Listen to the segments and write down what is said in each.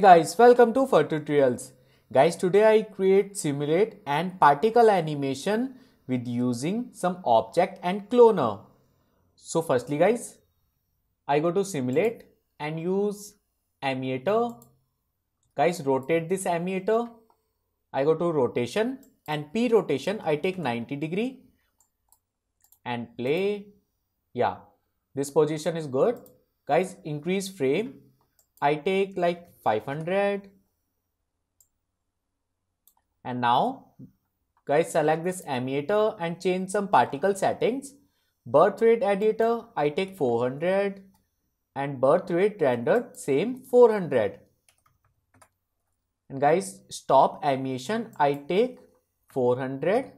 guys, welcome to for tutorials. Guys, today I create simulate and particle animation with using some object and cloner. So firstly guys, I go to simulate and use emitter. Guys, rotate this emitter. I go to rotation and P rotation, I take 90 degree and play. Yeah, this position is good. Guys, increase frame I take like 500 and now guys select this emitter and change some particle settings birth rate editor I take 400 and birth rate rendered same 400 and guys stop emission I take 400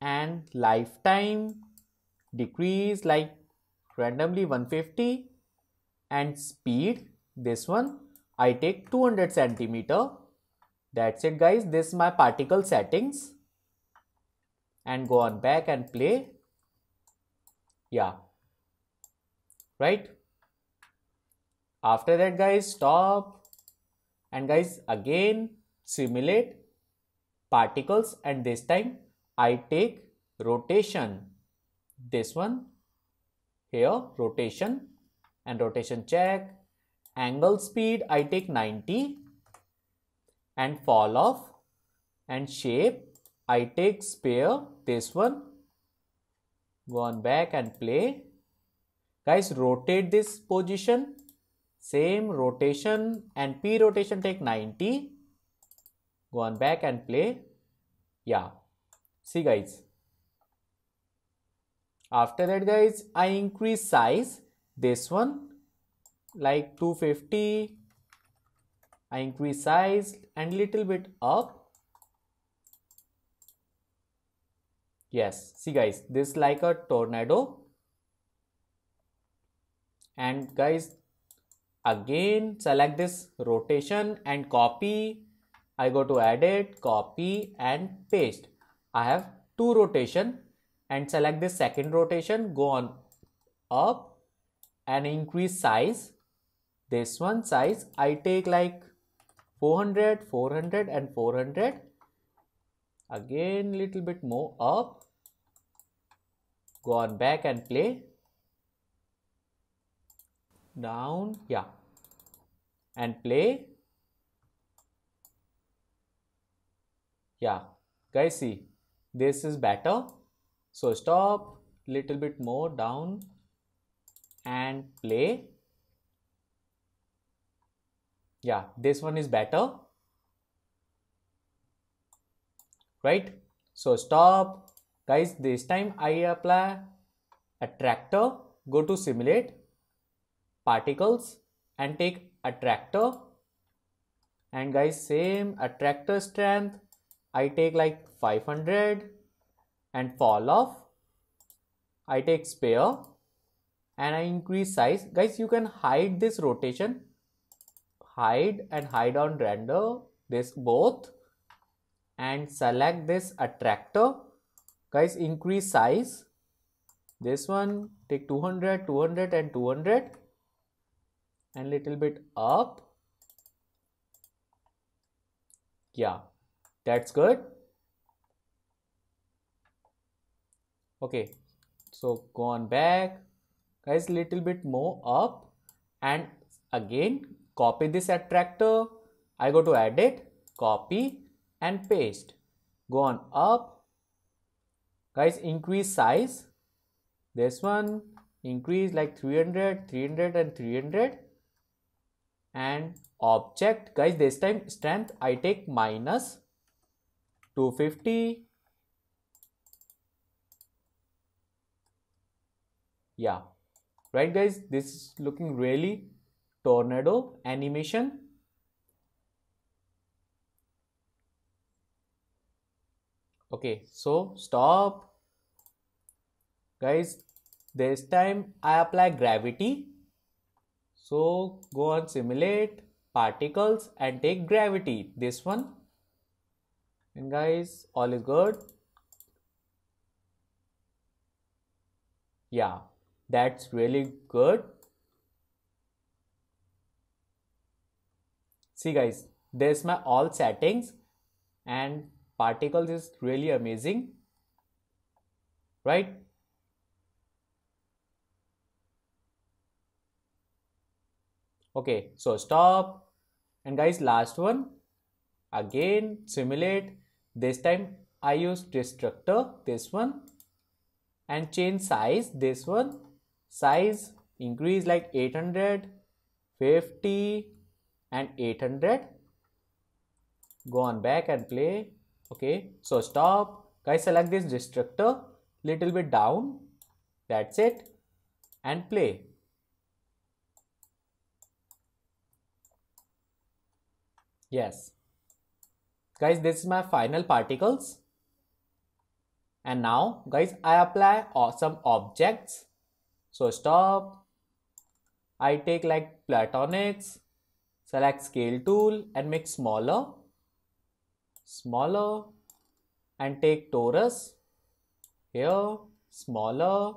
and lifetime decrease like randomly 150 and speed this one I take 200 centimeter that's it guys this is my particle settings and go on back and play yeah right after that guys stop and guys again simulate particles and this time I take rotation this one here rotation and rotation check. Angle speed, I take 90 and fall off and shape, I take spare this one. Go on back and play. Guys, rotate this position. Same rotation and P rotation take 90. Go on back and play. Yeah. See guys. After that guys, I increase size this one like 250 I increase size and little bit up yes see guys this like a tornado and guys again select this rotation and copy I go to edit copy and paste I have two rotation and select this second rotation go on up and increase size this one size I take like 400 400 and 400 again little bit more up go on back and play down yeah and play yeah guys see this is better so stop little bit more down and play. Yeah, this one is better. Right? So stop. Guys, this time I apply attractor. Go to simulate particles and take attractor. And guys, same attractor strength. I take like 500 and fall off. I take spare and I increase size guys you can hide this rotation hide and hide on render this both and select this attractor guys increase size this one take 200 200 and 200 and little bit up yeah that's good okay so go on back guys little bit more up and again copy this attractor I go to edit copy and paste go on up guys increase size this one increase like 300 300 and 300 and object guys this time strength I take minus 250 yeah right guys this is looking really tornado animation okay so stop guys this time I apply gravity so go and simulate particles and take gravity this one and guys all is good yeah that's really good see guys there's my all settings and particles is really amazing right okay so stop and guys last one again simulate this time i use destructor this one and change size this one size increase like 800 50 and 800 go on back and play okay so stop guys select this destructor little bit down that's it and play yes guys this is my final particles and now guys i apply some objects so stop. I take like platonics, select scale tool and make smaller, smaller and take torus here, smaller,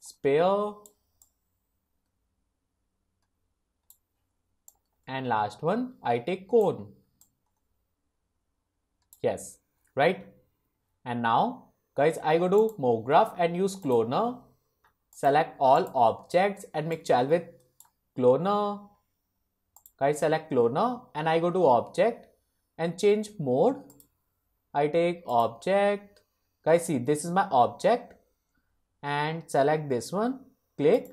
spare and last one I take cone. Yes, right? And now Guys, I go to more graph and use cloner. Select all objects and make child with cloner. Guys, select cloner and I go to object and change mode. I take object. Guys, see this is my object and select this one. Click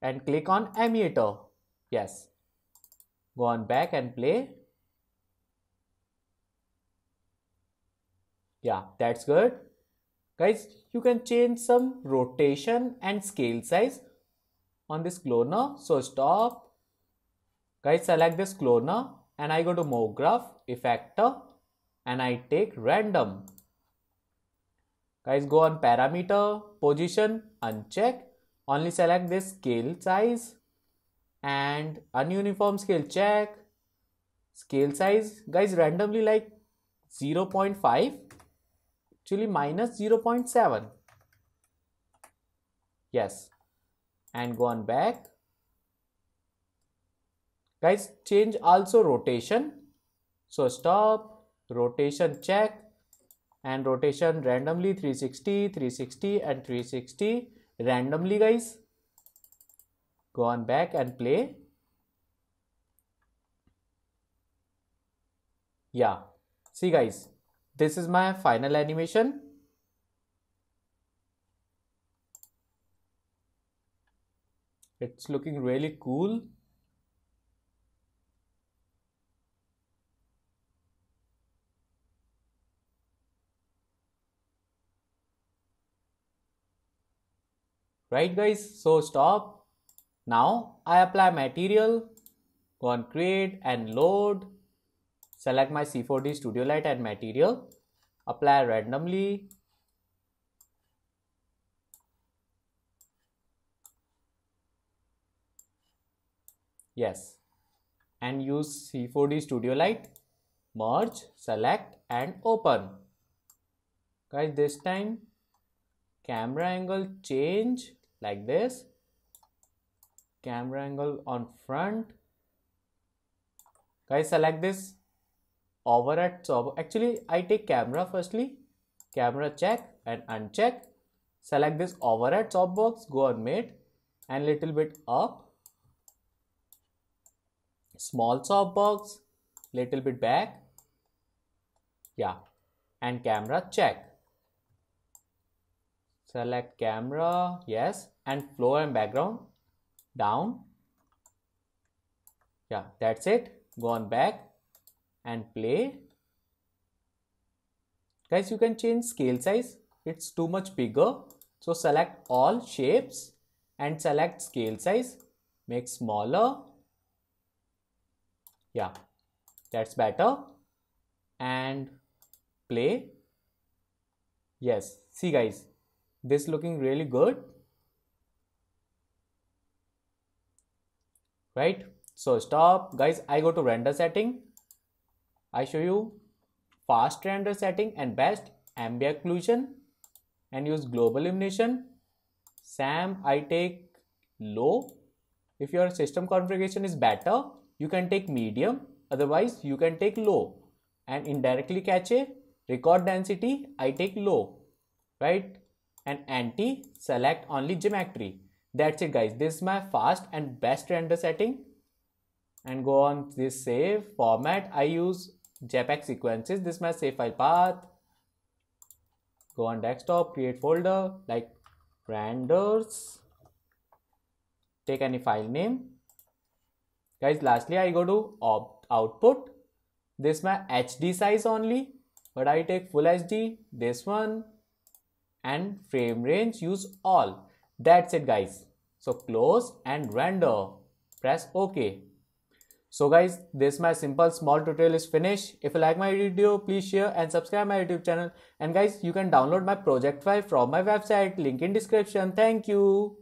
and click on emulator. Yes. Go on back and play. yeah that's good guys you can change some rotation and scale size on this cloner so stop guys select this cloner and I go to more graph effector and I take random guys go on parameter position uncheck only select this scale size and ununiform scale check scale size guys randomly like 0 0.5 actually minus 0.7 yes and go on back guys change also rotation so stop rotation check and rotation randomly 360 360 and 360 randomly guys go on back and play yeah see guys this is my final animation it's looking really cool right guys so stop now i apply material go on create and load select my C4D studio light and material, apply randomly, yes and use C4D studio light, merge, select and open. Guys this time camera angle change like this, camera angle on front, guys select this over at Sobo. Actually, I take camera firstly, camera check and uncheck. Select this over at box. go on mid and little bit up. Small box. little bit back. Yeah, and camera check. Select camera, yes, and floor and background down. Yeah, that's it. Go on back and play. Guys, you can change scale size. It's too much bigger. So select all shapes and select scale size. Make smaller. Yeah, that's better. And play. Yes, see guys, this looking really good. Right? So stop guys, I go to render setting I show you fast render setting and best ambient occlusion and use global illumination. SAM I take low. If your system configuration is better, you can take medium. Otherwise, you can take low and indirectly cache record density. I take low, right? And anti select only geometry. That's it guys. This is my fast and best render setting and go on this save format. I use JPEG sequences. This my save file path. Go on desktop, create folder like renders. Take any file name. Guys, lastly, I go to opt output. This my HD size only, but I take full HD. This one and frame range use all. That's it guys. So close and render. Press OK. So guys, this my simple small tutorial is finished. If you like my video, please share and subscribe my YouTube channel. And guys, you can download my project file from my website, link in description. Thank you.